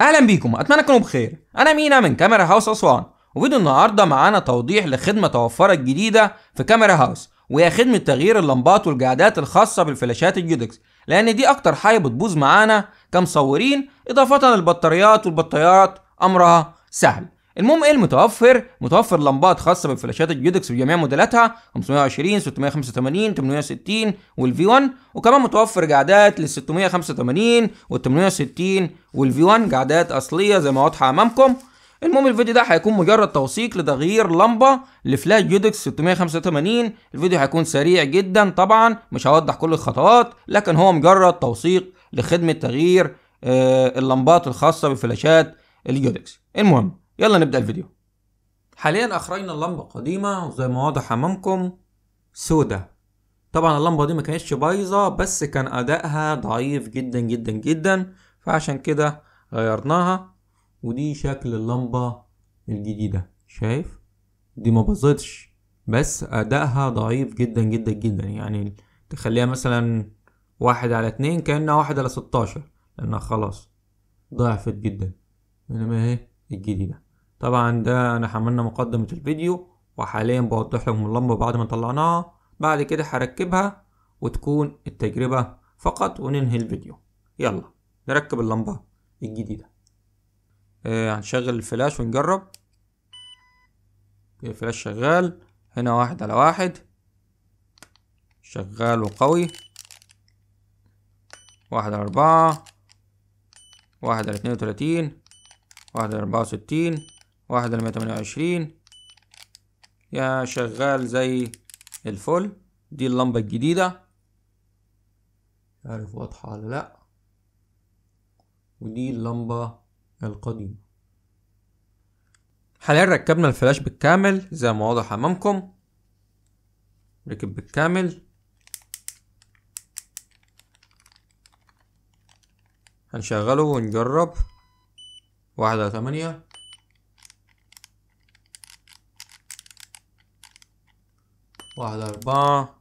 اهلا بيكم اتمنى تكونوا بخير انا مينا من كاميرا هاوس اسوان وفيديو النهارده معانا توضيح لخدمه توفرت جديده في كاميرا هاوس وهي خدمه تغيير اللمبات والقعدات الخاصه بالفلاشات الجودكس لان دي اكتر حاجه بتبوظ معانا كمصورين اضافه للبطاريات والبطاريات امرها سهل المهم ايه المتوفر متوفر لمبات خاصه بفلاشات الجيودكس بجميع موديلاتها 520 685 860 والفي 1 وكمان متوفر قعدات لل 685 وال 860 والفي 1 قعدات اصليه زي ما واضحه امامكم المهم الفيديو ده هيكون مجرد توثيق لتغيير لمبة لفلاش جودكس 685 الفيديو هيكون سريع جدا طبعا مش هوضح كل الخطوات لكن هو مجرد توثيق لخدمة تغيير آه، اللمبات الخاصة بفلاشات الجودكس المهم يلا نبدأ الفيديو حاليا أخرجنا اللمبة قديمة وزي ما واضح أمامكم سودا طبعا اللمبة دي ما كانتش بايظة بس كان أدائها ضعيف جدا جدا جدا فعشان كده غيرناها ودي شكل اللمبة الجديدة شايف دي ما باظتش بس أدائها ضعيف جدا جدا جدا يعني تخليها مثلا واحد على اتنين كأنها واحد على ستاشر لأنها خلاص ضعفت جدا إنما هي الجديدة طبعا ده انا حملنا مقدمة الفيديو وحاليا بوضح لكم اللمبة بعد ما طلعناها بعد كده هركبها وتكون التجربة فقط وننهي الفيديو يلا نركب اللمبة الجديدة آه هنشغل الفلاش ونجرب الفلاش شغال هنا واحد على واحد شغال وقوي واحد على أربعة واحد على اتنين وتلاتين واحد على أربعة وستين واحد على مية وعشرين يا شغال زي الفل دي اللمبة الجديدة عارف واضحة ولا لأ ودي اللمبة القديمة حاليا ركبنا الفلاش بالكامل زي ما واضح أمامكم ركب بالكامل هنشغله ونجرب واحد على تمانية واحد أربعة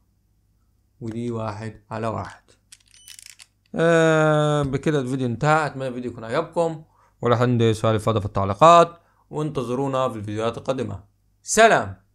ودي واحد على واحد آه بكده الفيديو انتهى اتمنى الفيديو يكون عجبكم ولا عندي سؤال فاضي في التعليقات وانتظرونا في الفيديوهات القادمة سلام